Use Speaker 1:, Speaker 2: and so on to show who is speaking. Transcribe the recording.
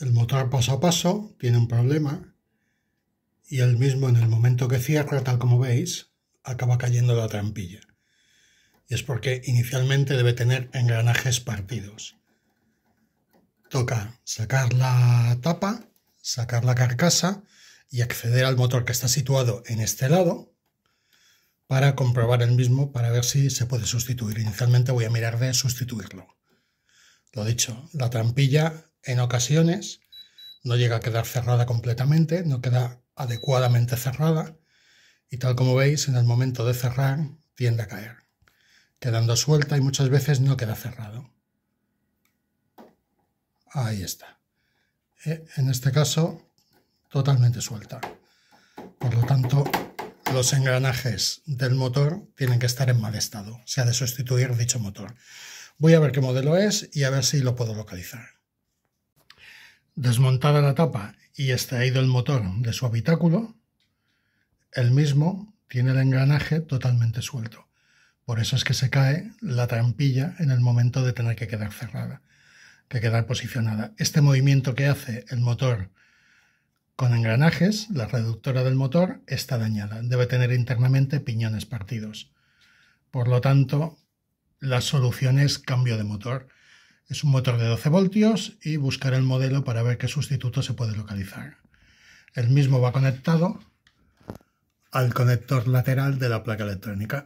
Speaker 1: El motor paso a paso tiene un problema y el mismo en el momento que cierra, tal como veis, acaba cayendo la trampilla. Y es porque inicialmente debe tener engranajes partidos. Toca sacar la tapa, sacar la carcasa y acceder al motor que está situado en este lado para comprobar el mismo para ver si se puede sustituir. Inicialmente voy a mirar de sustituirlo. Lo dicho, la trampilla en ocasiones, no llega a quedar cerrada completamente, no queda adecuadamente cerrada y tal como veis en el momento de cerrar tiende a caer, quedando suelta y muchas veces no queda cerrado. Ahí está. E, en este caso, totalmente suelta. Por lo tanto, los engranajes del motor tienen que estar en mal estado. Se ha de sustituir dicho motor. Voy a ver qué modelo es y a ver si lo puedo localizar. Desmontada la tapa y extraído el motor de su habitáculo, el mismo tiene el engranaje totalmente suelto. Por eso es que se cae la trampilla en el momento de tener que quedar cerrada, que quedar posicionada. Este movimiento que hace el motor con engranajes, la reductora del motor está dañada. Debe tener internamente piñones partidos. Por lo tanto, la solución es cambio de motor. Es un motor de 12 voltios y buscar el modelo para ver qué sustituto se puede localizar. El mismo va conectado al conector lateral de la placa electrónica.